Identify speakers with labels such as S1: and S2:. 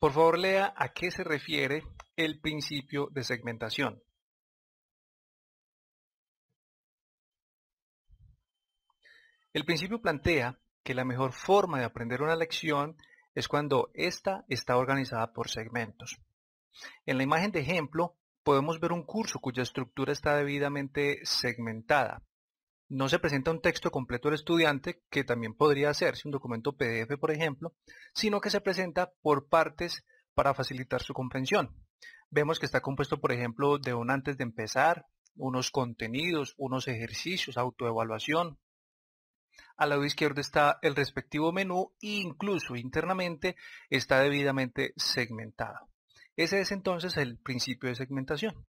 S1: Por favor lea a qué se refiere el principio de segmentación. El principio plantea que la mejor forma de aprender una lección es
S2: cuando ésta está organizada por segmentos. En la imagen de ejemplo podemos ver un curso cuya estructura está debidamente segmentada no se presenta un texto completo al estudiante, que también podría hacerse un documento PDF, por ejemplo, sino que se presenta por partes para facilitar su comprensión. Vemos que está compuesto, por ejemplo, de un antes de empezar, unos contenidos, unos ejercicios, autoevaluación. Al lado izquierdo está el respectivo menú e incluso internamente está debidamente segmentado. Ese es entonces el principio de segmentación.